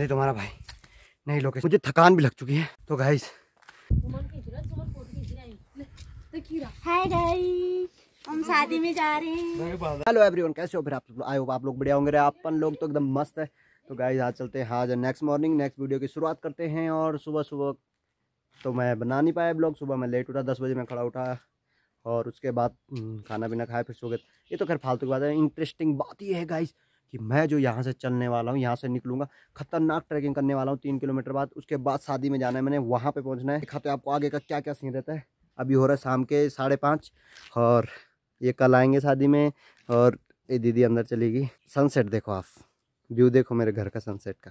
नहीं तुम्हारा भाई नहीं लोकेश मुझे थकान भी लग चुकी है तो गाइस हम शादी में हेलो एवरीवन कैसे हो फिर आप आए हो आप लोग बढ़िया होंगे अपन लोग तो एकदम मस्त है तो गाइस आज चलते हैं आज नेक्स्ट मॉर्निंग नेक्स्ट वीडियो की शुरुआत करते हैं और सुबह सुबह तो मैं बना नहीं पाया ब्लॉग सुबह मैं लेट उठा दस बजे मैं खड़ा उठा और उसके बाद हम्म, खाना पीना खाया फिर सो गए ये तो खैर फालतू की बात है इंटरेस्टिंग बात ये है गाइज़ कि मैं जो यहाँ से चलने वाला हूँ यहाँ से निकलूँगा खतरनाक ट्रैकिंग करने वाला हूँ तीन किलोमीटर बाद उसके बाद शादी में जाना है मैंने वहाँ पर पहुँचना है दिखाते आपको आगे का क्या क्या सीन रहता है अभी हो रहा है शाम के साढ़े पाँच और ये कल आएंगे शादी में और ये दीदी अंदर चलेगी सनसेट देखो आप व्यू देखो मेरे घर का सनसेट का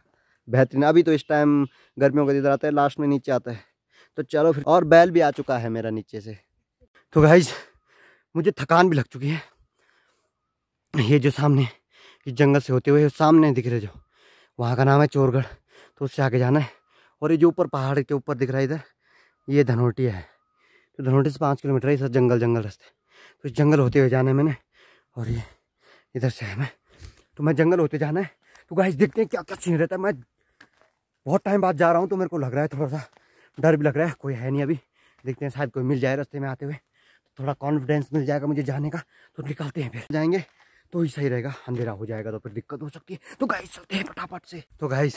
बेहतरीन अभी तो इस टाइम गर्मियों का इधर आता है लास्ट में नीचे आता है तो चलो फिर और बैल भी आ चुका है मेरा नीचे से तो भाई मुझे थकान भी लग चुकी है ये जो सामने कि जंगल से होते हुए सामने दिख रहे जो वहाँ का नाम है चोरगढ़ तो उससे आगे जाना है और ये जो ऊपर पहाड़ के ऊपर दिख रहा है इधर ये धनोटी है तो धनोटी से पाँच किलोमीटर है इधर जंगल जंगल रास्ते तो इस जंगल होते हुए जाना है मैंने और ये इधर से है मैं तो मैं जंगल होते जाना है तो गाइस देखते हैं क्या क्या सीन रहता है मैं बहुत टाइम बाद जा रहा हूँ तो मेरे को लग रहा है थोड़ा सा डर भी लग रहा है कोई है नहीं अभी देखते हैं शायद कोई मिल जाए रास्ते में आते हुए थोड़ा कॉन्फिडेंस मिल जाएगा मुझे जाने का तो निकालते हैं फिर जाएंगे तो ही सही रहेगा अंधेरा हो जाएगा तो फिर दिक्कत हो सकती है तो गाइस चलते हैं फटाफट से तो गाइस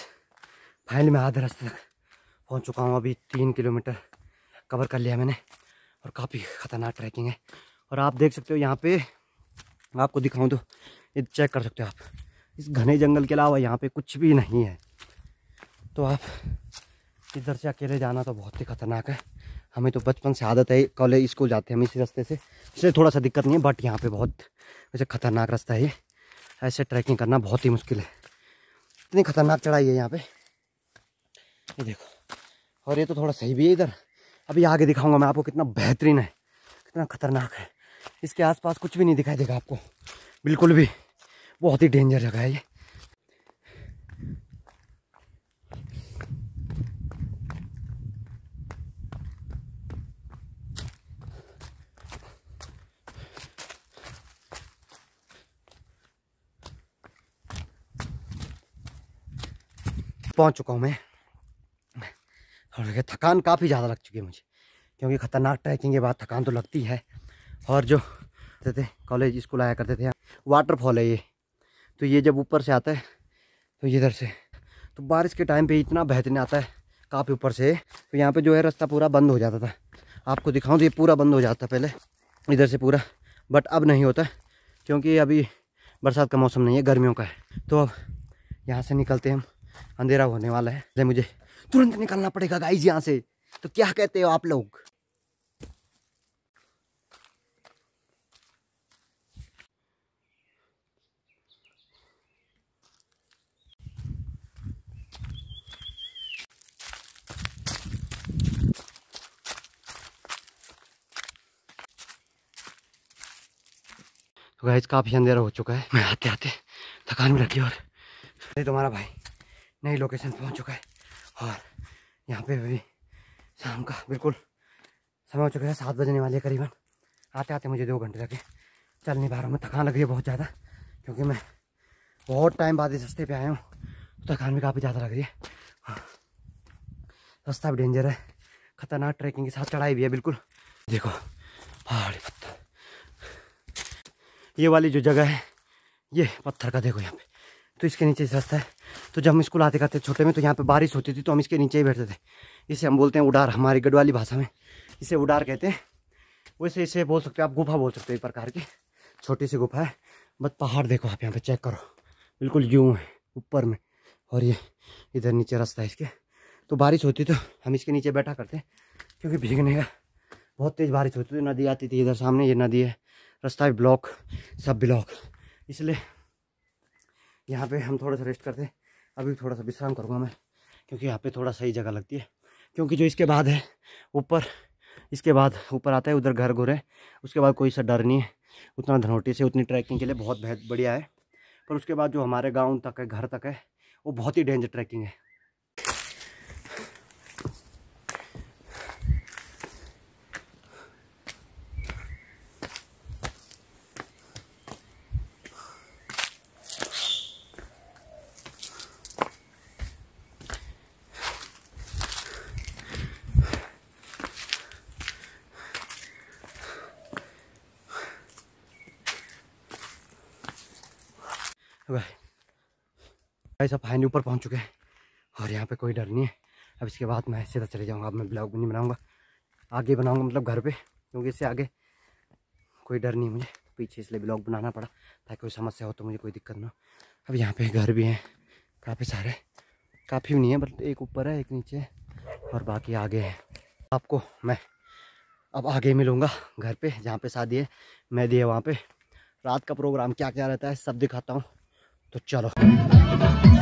फाइनली मैं आधे रास्ते तक पहुँच चुका हूँ अभी तीन किलोमीटर कवर कर लिया मैंने और काफ़ी ख़तरनाक ट्रैकिंग है और आप देख सकते हो यहाँ पे आपको दिखाऊँ तो ये चेक कर सकते हो आप इस घने जंगल के अलावा यहाँ पे कुछ भी नहीं है तो आप इधर से अकेले जाना तो बहुत ही ख़तरनाक है हमें तो बचपन से आदत है कॉलेज स्कूल जाते हैं हम इसी रास्ते से इसलिए थोड़ा सा दिक्कत नहीं है बट यहाँ पे बहुत वैसे ख़तरनाक रास्ता है ये ऐसे ट्रैकिंग करना बहुत ही मुश्किल है इतनी ख़तरनाक चढ़ाई है यहाँ पे ये देखो और ये तो थोड़ा सही भी है इधर अभी आगे दिखाऊंगा मैं आपको कितना बेहतरीन है कितना ख़तरनाक है इसके आसपास कुछ भी नहीं दिखाई देगा आपको बिल्कुल भी बहुत ही डेंजर जगह है ये पहुंच चुका हूं मैं और थकान काफ़ी ज़्यादा लग चुकी है मुझे क्योंकि ख़तरनाक ट्रैकिंग के बाद थकान तो लगती है और जो थे, थे कॉलेज स्कूल आया करते थे वाटरफॉल है ये तो ये जब ऊपर से आता है तो इधर से तो बारिश के टाइम पे इतना बेहतरीन आता है काफ़ी ऊपर से तो यहाँ पे जो है रास्ता पूरा बंद हो जाता था आपको दिखाऊँ तो ये पूरा बंद हो जाता पहले इधर से पूरा बट अब नहीं होता क्योंकि अभी बरसात का मौसम नहीं है गर्मियों का है तो अब यहाँ से निकलते हैं हम अंधेरा होने वाला है इसलिए मुझे तुरंत निकलना पड़ेगा गाइज यहाँ से तो क्या कहते हो आप लोग तो गाइज काफ़ी अंधेरा हो चुका है मैं आते आते थकान में रखी और तुम्हारा भाई नई लोकेशन पहुंच चुका है और यहाँ पे अभी शाम का बिल्कुल समय हो चुका है सात बजने वाले करीबन आते आते मुझे दो घंटे लगे चल नहीं पा रहा हूँ मैं थकान लग रही है बहुत ज़्यादा क्योंकि मैं बहुत टाइम बाद इस रस्ते पर आया हूँ थकान भी काफ़ी ज़्यादा लग रही है हाँ। रास्ता भी डेंजर है ख़तरनाक ट्रैकिंग के साथ चढ़ाई भी है बिल्कुल देखो पहाड़ी पत्थर ये वाली जो जगह है ये पत्थर का देखो यहाँ पे तो इसके नीचे से रास्ता है तो जब हम स्कूल आते करते छोटे में तो यहाँ पे बारिश होती थी तो हम इसके नीचे ही बैठते थे इसे हम बोलते हैं उडार हमारी गढ़वाली भाषा में इसे उडार कहते हैं वैसे इसे बोल सकते हो आप गुफा बोल सकते हो एक प्रकार की छोटी सी गुफा है बस पहाड़ देखो आप यहाँ पे चेक करो बिल्कुल यूँ है ऊपर में और ये इधर नीचे रास्ता है इसके तो बारिश होती तो हम इसके नीचे बैठा करते क्योंकि भीगने का बहुत तेज़ बारिश होती थी नदी आती थी इधर सामने ये नदी है रास्ता भी ब्लॉक सब ब्लॉक इसलिए यहाँ पे हम थोड़ा सा रेस्ट करते हैं अभी थोड़ा सा विश्राम करूँगा मैं क्योंकि यहाँ पे थोड़ा सही जगह लगती है क्योंकि जो इसके बाद है ऊपर इसके बाद ऊपर आता है उधर घर घुर है उसके बाद कोई सा डर नहीं है उतना धनौटी से उतनी ट्रैकिंग के लिए बहुत बेहद बढ़िया है पर उसके बाद जो हमारे गाँव तक है घर तक है वो बहुत ही डेंजर ट्रैकिंग है भाई सब फाइनली ऊपर पहुंच चुके हैं और यहाँ पे कोई डर नहीं है अब इसके बाद मैं सीधा चले जाऊँगा अब मैं ब्लॉग भी नहीं बनाऊँगा आगे बनाऊँगा मतलब घर पर क्योंकि इससे आगे कोई डर नहीं मुझे पीछे इसलिए ब्लॉग बनाना पड़ा ताकि कोई समस्या हो तो मुझे कोई दिक्कत ना हो अब यहाँ पे घर भी हैं काफ़ी सारे काफ़ी भी नहीं है बट एक ऊपर है एक नीचे है और बाकी आगे है आपको मैं अब आगे मिलूँगा घर पर जहाँ पर शादी है मैं दिए वहाँ पर रात का प्रोग्राम क्या क्या रहता है सब दिखाता हूँ tutacağız.